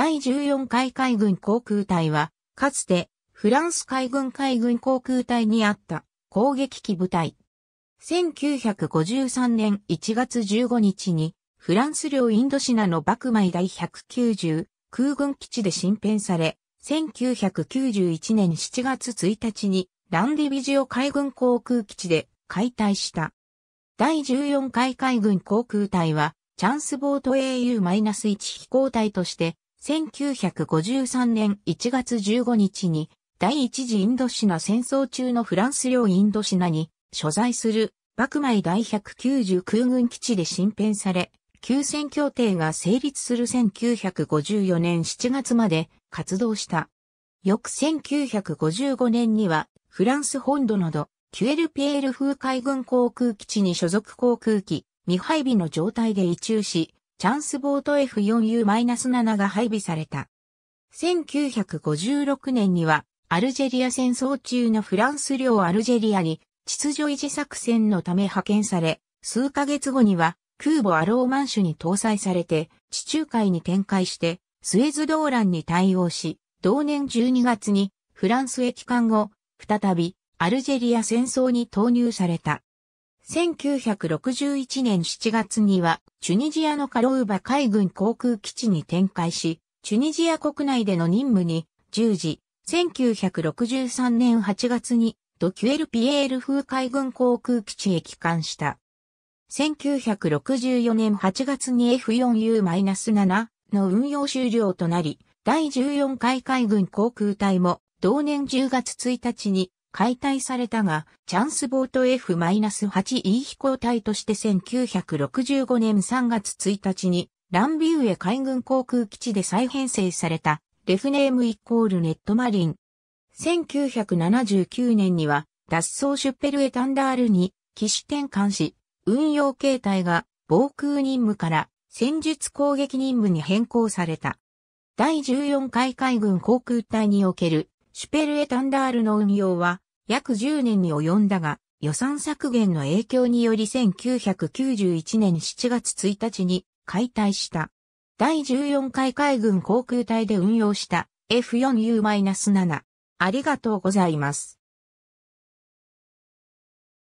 第14回海軍航空隊は、かつてフランス海軍海軍航空隊にあった攻撃機部隊。1953年1月15日に、フランス領インドシナの爆米第190空軍基地で新編され、1991年7月1日にランディビジオ海軍航空基地で解体した。第14回海軍航空隊は、チャンスボート AU-1 飛行隊として、1953年1月15日に第一次インドシナ戦争中のフランス領インドシナに所在する幕前第190空軍基地で新編され、休戦協定が成立する1954年7月まで活動した。翌1955年にはフランス本土などキュエルピエール風海軍航空基地に所属航空機未配備の状態で移駐し、チャンスボート F4U-7 が配備された。1956年には、アルジェリア戦争中のフランス領アルジェリアに、秩序維持作戦のため派遣され、数ヶ月後には、空母アローマンシュに搭載されて、地中海に展開して、スエズ動乱に対応し、同年12月に、フランスへ帰還後、再び、アルジェリア戦争に投入された。1961年7月には、チュニジアのカローバ海軍航空基地に展開し、チュニジア国内での任務に従事、1963年8月にドキュエルピエール風海軍航空基地へ帰還した。1964年8月に F4U-7 の運用終了となり、第14回海軍航空隊も同年10月1日に解体されたが、チャンスボート F-8E 飛行隊として1965年3月1日に、ランビウエ海軍航空基地で再編成された、レフネームイコールネットマリン。1979年には、脱走シュッペルエタンダールに、機種転換し、運用形態が防空任務から戦術攻撃任務に変更された。第14回海軍航空隊におけるシュペルエタンダールの運用は約10年に及んだが、予算削減の影響により1991年7月1日に解体した。第14回海軍航空隊で運用した F4U-7。ありがとうございます。